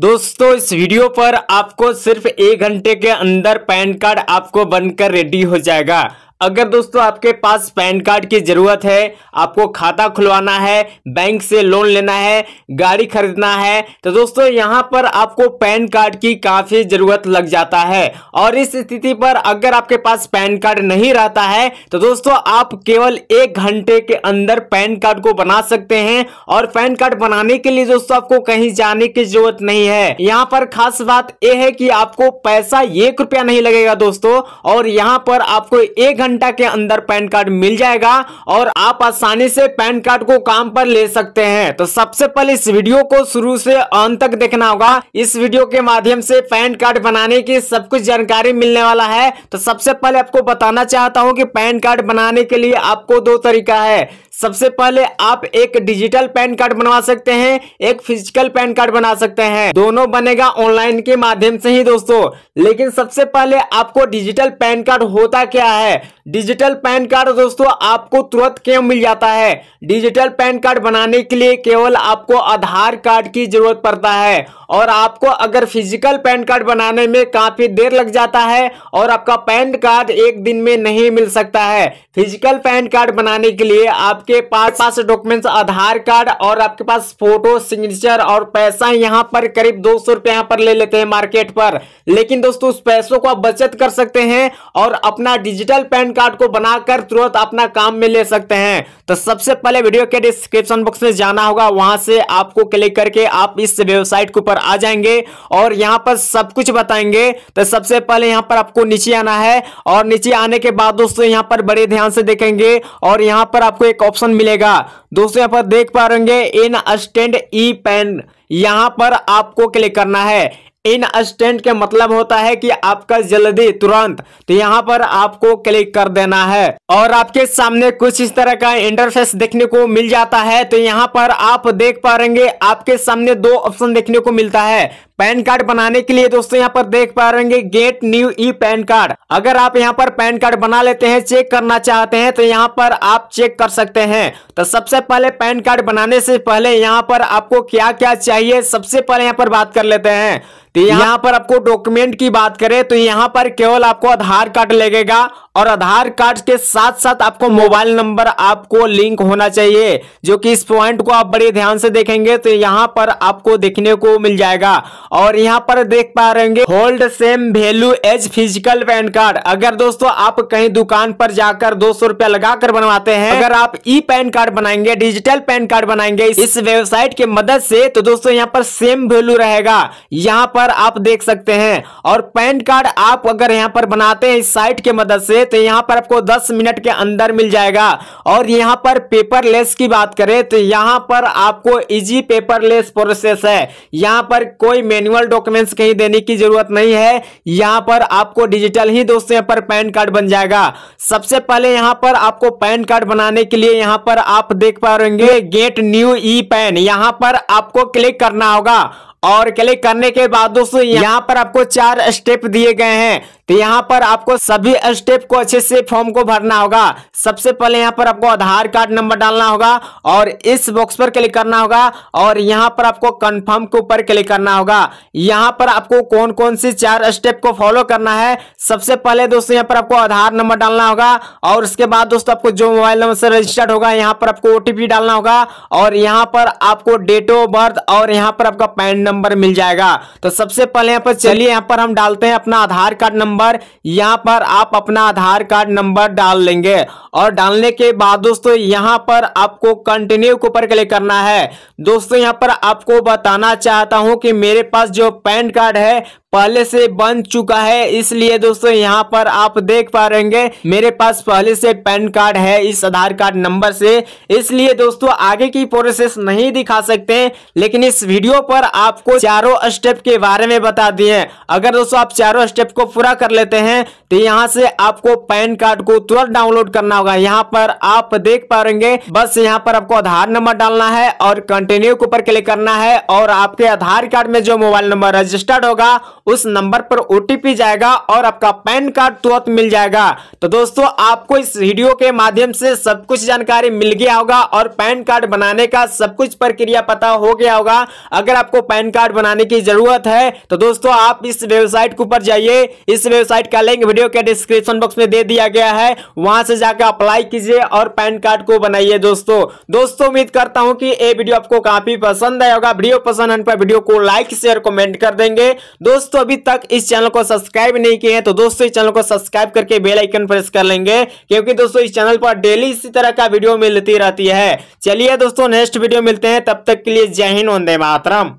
दोस्तों इस वीडियो पर आपको सिर्फ एक घंटे के अंदर पैन कार्ड आपको बनकर रेडी हो जाएगा अगर दोस्तों आपके पास पैन कार्ड की ज़रूरत है आपको खाता खुलवाना है बैंक से लोन लेना है गाड़ी खरीदना है तो दोस्तों यहाँ पर आपको पैन कार्ड की काफ़ी ज़रूरत लग जाता है और इस स्थिति पर अगर आपके पास पैन कार्ड नहीं रहता है तो दोस्तों आप केवल एक घंटे के अंदर पैन कार्ड को बना सकते हैं और पैन कार्ड बनाने के लिए दोस्तों आपको कहीं जाने की जरूरत नहीं है यहाँ पर खास बात यह है कि आपको पैसा एक रुपया नहीं लगेगा दोस्तों और यहाँ पर आपको एक घंटा के अंदर पैन कार्ड मिल जाएगा और आप आसानी से पैन कार्ड को काम पर ले सकते हैं तो सबसे पहले इस वीडियो को शुरू से अंत तक देखना होगा इस वीडियो के माध्यम से पैन कार्ड बनाने की सब कुछ जानकारी मिलने वाला है तो सबसे पहले आपको बताना चाहता हूँ की पैन कार्ड बनाने के लिए आपको दो तरीका है सबसे पहले आप एक डिजिटल पैन कार्ड बनवा सकते हैं एक फिजिकल पैन कार्ड बना सकते हैं दोनों बनेगा ऑनलाइन के माध्यम से ही दोस्तों लेकिन सबसे पहले आपको डिजिटल पैन कार्ड होता क्या है डिजिटल पैन कार्ड दोस्तों आपको तुरंत क्यों मिल जाता है डिजिटल पैन कार्ड बनाने के लिए केवल आपको आधार कार्ड की जरूरत पड़ता है और आपको अगर फिजिकल पैन कार्ड बनाने में काफ़ी देर लग जाता है और आपका पैन कार्ड एक दिन में नहीं मिल सकता है फिजिकल पैन कार्ड बनाने के लिए आपके पास पास डॉक्यूमेंट्स आधार कार्ड और आपके पास फोटो सिग्नेचर और पैसा यहाँ पर करीब दो सौ रुपये यहाँ पर ले लेते हैं मार्केट पर लेकिन दोस्तों उस पैसों को आप बचत कर सकते हैं और अपना डिजिटल पैन कार्ड को बनाकर तुरंत अपना काम में ले सकते हैं तो सबसे पहले वीडियो के डिस्क्रिप्शन बॉक्स में जाना होगा वहां से आपको क्लिक करके आप इस वेबसाइट के ऊपर आ जाएंगे और यहाँ पर सब कुछ बताएंगे तो सबसे पहले यहाँ पर आपको नीचे आना है और नीचे आने के बाद दोस्तों यहाँ पर बड़े ध्यान से देखेंगे और यहाँ पर आपको एक ऑप्शन मिलेगा दोस्तों यहाँ पर देख पा रहे इन स्टैंड ई पेन यहाँ पर आपको क्लिक करना है इन स्टेंट के मतलब होता है कि आपका जल्दी तुरंत तो यहाँ पर आपको क्लिक कर देना है और आपके सामने कुछ इस तरह का इंटरफेस देखने को मिल जाता है तो यहाँ पर आप देख पाएंगे आपके सामने दो ऑप्शन देखने को मिलता है पैन कार्ड बनाने के लिए दोस्तों यहाँ पर देख पा रहे get new E PAN card अगर आप यहाँ पर पैन कार्ड बना लेते हैं चेक करना चाहते हैं तो यहाँ पर आप चेक कर सकते हैं तो सबसे पहले पैन कार्ड बनाने से पहले यहाँ पर आपको क्या क्या चाहिए सबसे पहले यहाँ पर बात कर लेते हैं तो यहाँ पर आपको डॉक्यूमेंट की बात करें तो यहाँ पर केवल आपको आधार कार्ड लगेगा और आधार कार्ड के साथ साथ आपको मोबाइल नंबर आपको लिंक होना चाहिए जो कि इस पॉइंट को आप बड़े ध्यान से देखेंगे तो यहाँ पर आपको देखने को मिल जाएगा और यहाँ पर देख पा रहे hold same value as physical PAN card अगर दोस्तों आप कहीं दुकान पर जाकर दो सौ रुपया लगाकर बनवाते हैं अगर आप ई पैन कार्ड बनाएंगे डिजिटल पैन कार्ड बनाएंगे इस वेबसाइट के मदद से तो दोस्तों यहाँ पर सेम वेल्यू रहेगा यहाँ पर पर आप देख सकते हैं और पैन कार्ड आप अगर यहाँ पर बनाते हैं इस साइट के मदद से तो यहाँ पर आपको 10 मिनट के अंदर मिल जाएगा और यहाँ पर पेपरलेस की बात करें तो यहाँ पर आपको इजी पेपरलेस प्रोसेस है यहाँ पर कोई मैनुअल डॉक्यूमेंट्स कहीं देने की जरूरत नहीं है यहाँ पर आपको डिजिटल ही दोस्तों यहाँ पर पैन कार्ड बन जाएगा सबसे पहले यहाँ पर आपको पैन कार्ड बनाने के लिए यहाँ पर आप देख पा रहे गेट न्यू ई पैन यहाँ पर आपको क्लिक करना होगा और क्लिक करने के बाद दोस्तों यहाँ पर आपको चार स्टेप दिए गए हैं तो यहाँ पर आपको सभी स्टेप को अच्छे से फॉर्म को भरना होगा सबसे पहले यहाँ पर आपको आधार कार्ड नंबर डालना होगा और इस बॉक्स पर क्लिक करना होगा और यहाँ पर आपको कंफर्म के ऊपर क्लिक करना होगा यहाँ पर आपको कौन कौन सी चार स्टेप को फॉलो करना है सबसे पहले दोस्तों यहाँ पर आपको आधार नंबर डालना होगा और उसके बाद दोस्तों आपको जो मोबाइल नंबर से रजिस्टर्ड होगा यहाँ पर आपको ओटीपी डालना होगा और यहाँ पर आपको डेट ऑफ बर्थ और यहाँ पर आपका पैन नंबर मिल जाएगा तो सबसे पहले यहाँ पर चलिए यहाँ पर हम डालते हैं अपना आधार कार्ड नंबर नंबर यहाँ पर आप अपना आधार कार्ड नंबर डाल लेंगे और डालने के बाद दोस्तों यहाँ पर आपको कंटिन्यू के ऊपर क्लिक करना है दोस्तों यहाँ पर आपको बताना चाहता हूँ कि मेरे पास जो पैन कार्ड है पहले से बन चुका है इसलिए दोस्तों यहाँ पर आप देख पा रहेंगे मेरे पास पहले से पैन कार्ड है इस आधार कार्ड नंबर से इसलिए दोस्तों आगे की प्रोसेस नहीं दिखा सकते लेकिन इस वीडियो पर आपको चारों स्टेप के बारे में बता दिए अगर दोस्तों आप चारों स्टेप को पूरा कर लेते हैं तो यहाँ से आपको पैन कार्ड को तुरंत डाउनलोड करना होगा यहाँ पर आप देख पाएंगे बस यहाँ पर आपको आधार नंबर डालना है और कंटिन्यू के ऊपर क्लिक करना है और आपके आधार कार्ड में जो मोबाइल नंबर रजिस्टर्ड होगा उस नंबर पर ओटीपी जाएगा और आपका पैन कार्ड तुरंत मिल जाएगा तो दोस्तों आपको इस वीडियो के माध्यम से सब कुछ जानकारी मिल गया होगा और पैन कार्ड बनाने का सब कुछ प्रक्रिया पता हो गया होगा अगर आपको पैन कार्ड बनाने की जरूरत है तो दोस्तों आप इस वेबसाइट के ऊपर जाइए इस वेबसाइट का लिंक वीडियो के डिस्क्रिप्शन बॉक्स में दे दिया गया है वहां से जाकर अप्लाई कीजिए और पैन कार्ड को बनाइए दोस्तों दोस्तों उम्मीद करता हूं कि ये वीडियो आपको काफी पसंद आया होगा वीडियो पसंद आने पर वीडियो को लाइक शेयर कमेंट कर देंगे दोस्तों अभी तक इस चैनल को सब्सक्राइब नहीं किए हैं तो दोस्तों इस चैनल को सब्सक्राइब करके बेल आइकन प्रेस कर लेंगे क्योंकि दोस्तों इस चैनल पर डेली इसी तरह का वीडियो मिलती रहती है चलिए दोस्तों नेक्स्ट वीडियो मिलते हैं तब तक के लिए जय हिंद वंदे मातरम